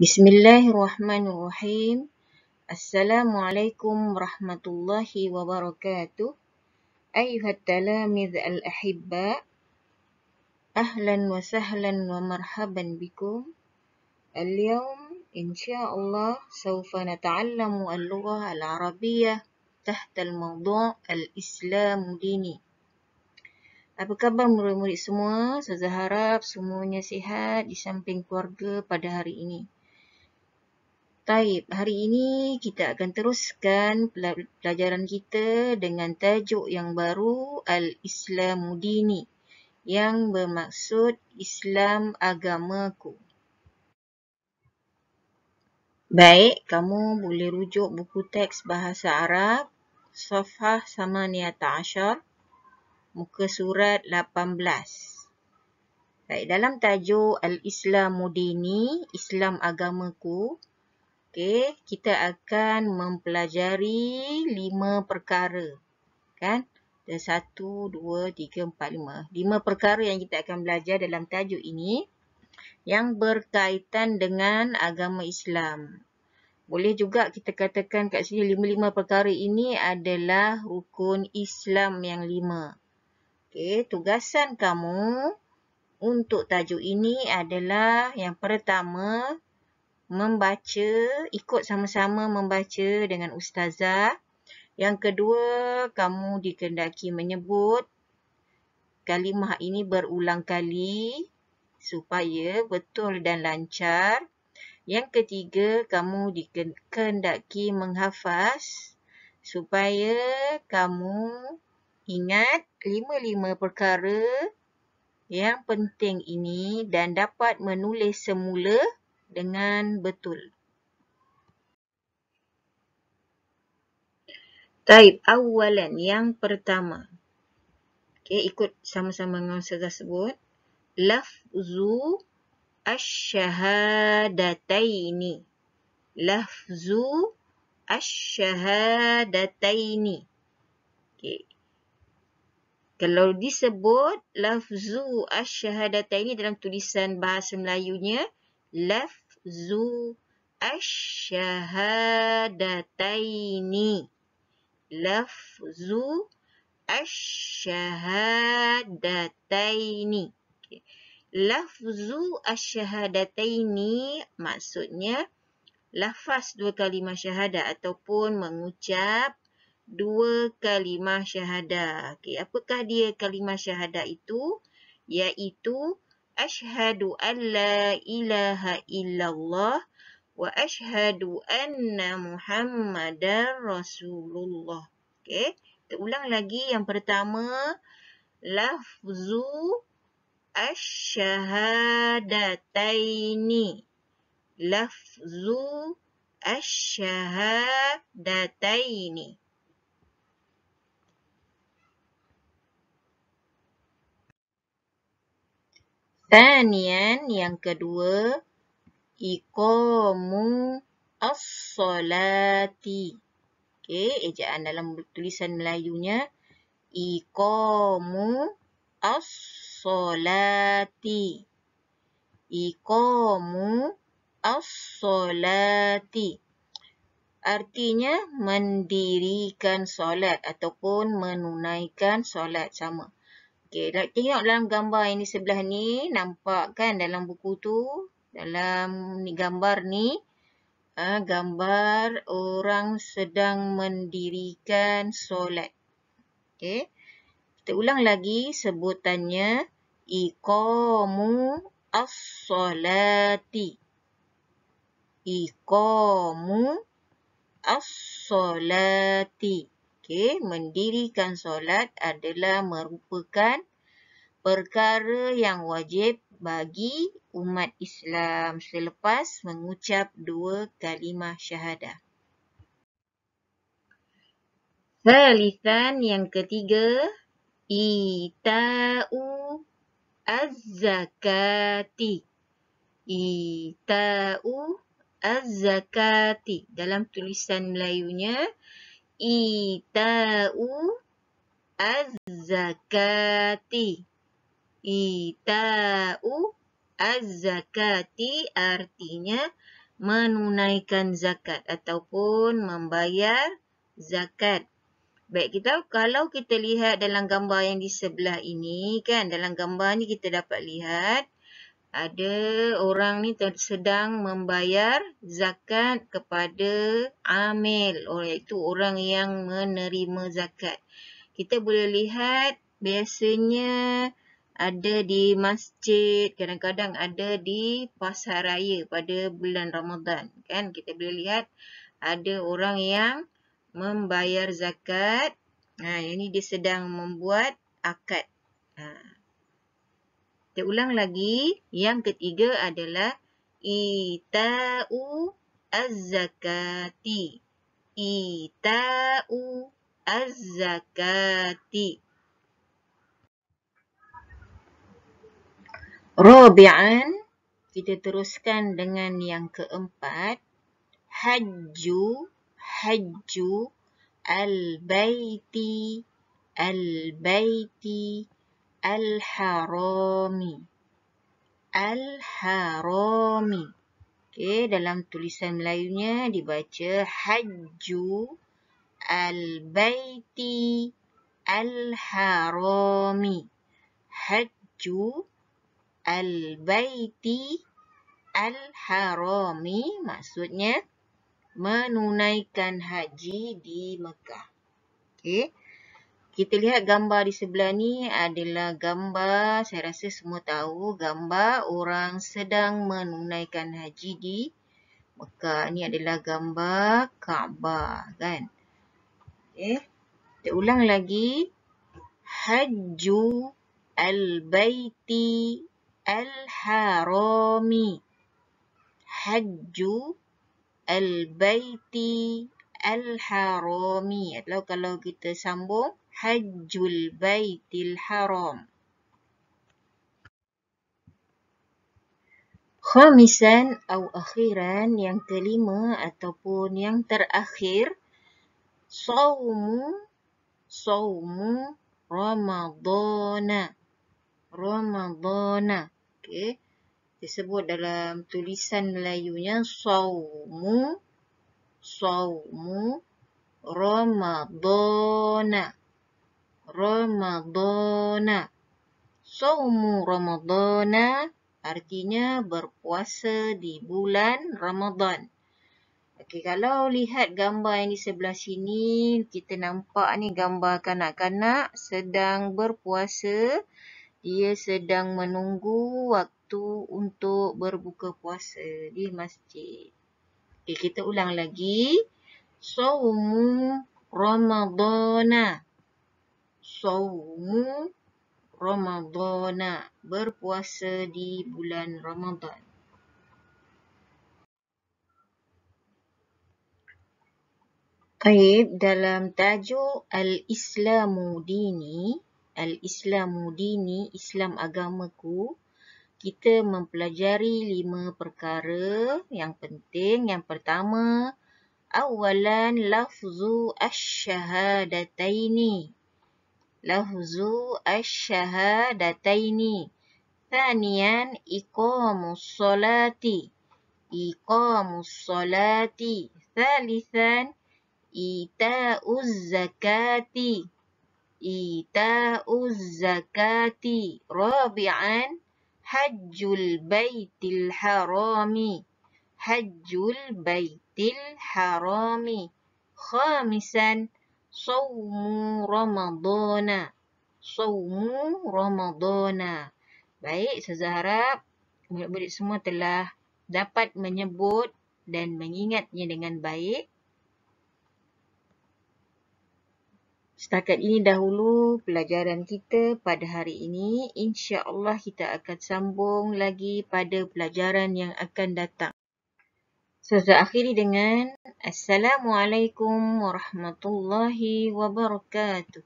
Bismillahirrahmanirrahim. Assalamualaikum warahmatullahi wabarakatuh. Ayuhat talamiz al-ahibba. Ahlan wa sahlan wa marhaban bikum. Al-yawm insya'Allah sawfa nata'allamu al-lughah al-arabiyah tahta al-mawdu' al-islam dini. Apa khabar murid-murid semua? Saya harap semuanya sihat di samping keluarga pada hari ini. Taib, hari ini kita akan teruskan pelajaran kita dengan tajuk yang baru Al-Islamudini yang bermaksud Islam Agamaku. Baik, kamu boleh rujuk buku teks Bahasa Arab, Safah Sama Niyata Ashar, muka surat 18. Baik, dalam tajuk Al-Islamudini, Islam Agamaku, Okey, kita akan mempelajari lima perkara. Kan? Ada satu, dua, tiga, empat, lima. Lima perkara yang kita akan belajar dalam tajuk ini yang berkaitan dengan agama Islam. Boleh juga kita katakan kat sini lima-lima perkara ini adalah rukun Islam yang lima. Okey, tugasan kamu untuk tajuk ini adalah yang pertama, membaca, ikut sama-sama membaca dengan ustazah. Yang kedua, kamu dikendaki menyebut kalimah ini berulang kali supaya betul dan lancar. Yang ketiga, kamu dikendaki menghafaz supaya kamu ingat lima-lima perkara yang penting ini dan dapat menulis semula dengan betul. Taib awalan yang pertama. Okey, ikut sama-sama dengan Ustazah sebut. Lafzu asyhadataini. Lafzu asyhadataini. Okey. Kalau disebut lafzu asyhadataini dalam tulisan bahasa Melayunya, laf Hafzu asyhadataini. Lafzu asyhadataini. Lafzu asyhadataini maksudnya lafaz dua kalimah syahadah ataupun mengucap dua kalimah syahadah. Okey, apakah dia kalimah syahadah itu? Iaitu أشهد أن لا إله إلا الله وأشهد أن محمدا رسول الله Okay. Kita ulang lagi yang pertama. Lafzu asyahadataini. Lafzu asyahadataini. Tanian yang kedua iqamu as-salati. Okey, ejaan dalam tulisan Melayunya iqamu as-salati. Iqamu as-salati. Artinya mendirikan solat ataupun menunaikan solat sama. Okey, tengok dalam gambar yang di sebelah ni. Nampak kan dalam buku tu. Dalam ni gambar ni. Uh, gambar orang sedang mendirikan solat. Okey. Kita ulang lagi sebutannya. Iqamu as-solati. Iqamu as-solati. As-solati. Okey, mendirikan solat adalah merupakan perkara yang wajib bagi umat Islam selepas mengucap dua kalimah syahadah. Salisan yang ketiga, ita'u az-zakati. Ita'u az-zakati. Dalam tulisan Melayunya, Ita'u az-zakati. Ita'u az-zakati artinya menunaikan zakat ataupun membayar zakat. Baik, kita kalau kita lihat dalam gambar yang di sebelah ini kan, dalam gambar ni kita dapat lihat ada orang ni sedang membayar zakat kepada amil iaitu orang yang menerima zakat. Kita boleh lihat biasanya ada di masjid, kadang-kadang ada di pasaraya pada bulan Ramadan. Kan kita boleh lihat ada orang yang membayar zakat. Nah, ha, ini dia sedang membuat akad. Ha. Kita ulang lagi. Yang ketiga adalah ita'u az-zakati. Ita'u az-zakati. Rabi'an kita teruskan dengan yang keempat hajju hajju al-baiti al-baiti Al-Harami. Al-Harami. Okey, dalam tulisan Melayunya dibaca Hajju Al-Baiti Al-Harami. Hajju Al-Baiti Al-Harami maksudnya menunaikan haji di Mekah. Okey kita lihat gambar di sebelah ni adalah gambar saya rasa semua tahu gambar orang sedang menunaikan haji di Mekah. Ni adalah gambar Kaabah kan. Okey. Kita ulang lagi. Haju al-baiti al-harami. Haju al-baiti al-harami. Atau Kalau kita sambung hajjul baitil haram. Khamisan atau akhiran yang kelima ataupun yang terakhir saumu saumu ramadana ramadana okey disebut dalam tulisan Melayunya saumu saumu ramadana Ramadana. Saumu Ramadana artinya berpuasa di bulan Ramadan. Okay, kalau lihat gambar yang di sebelah sini, kita nampak ni gambar kanak-kanak sedang berpuasa. Dia sedang menunggu waktu untuk berbuka puasa di masjid. Okay, kita ulang lagi. Saumu Ramadana. So, Sawmu Ramadana. Berpuasa di bulan Ramadan. Baik, dalam tajuk Al-Islamu Dini, Al-Islamu Dini, Islam agamaku, kita mempelajari lima perkara yang penting. Yang pertama, awalan lafzu asyahadataini. لفظ الشهادتين ثانيا إقام الصلاة إقام الصلاة ثالثا إيتاء الزكاة إيتاء الزكاة رابعا حج البيت الحرام حج البيت الحرام خامسا Sawmu Ramadana. Sawmu Ramadana. Baik, saya harap murid-murid semua telah dapat menyebut dan mengingatnya dengan baik. Setakat ini dahulu pelajaran kita pada hari ini. InsyaAllah kita akan sambung lagi pada pelajaran yang akan datang. So, saya akhiri dengan Assalamualaikum warahmatullahi wabarakatuh.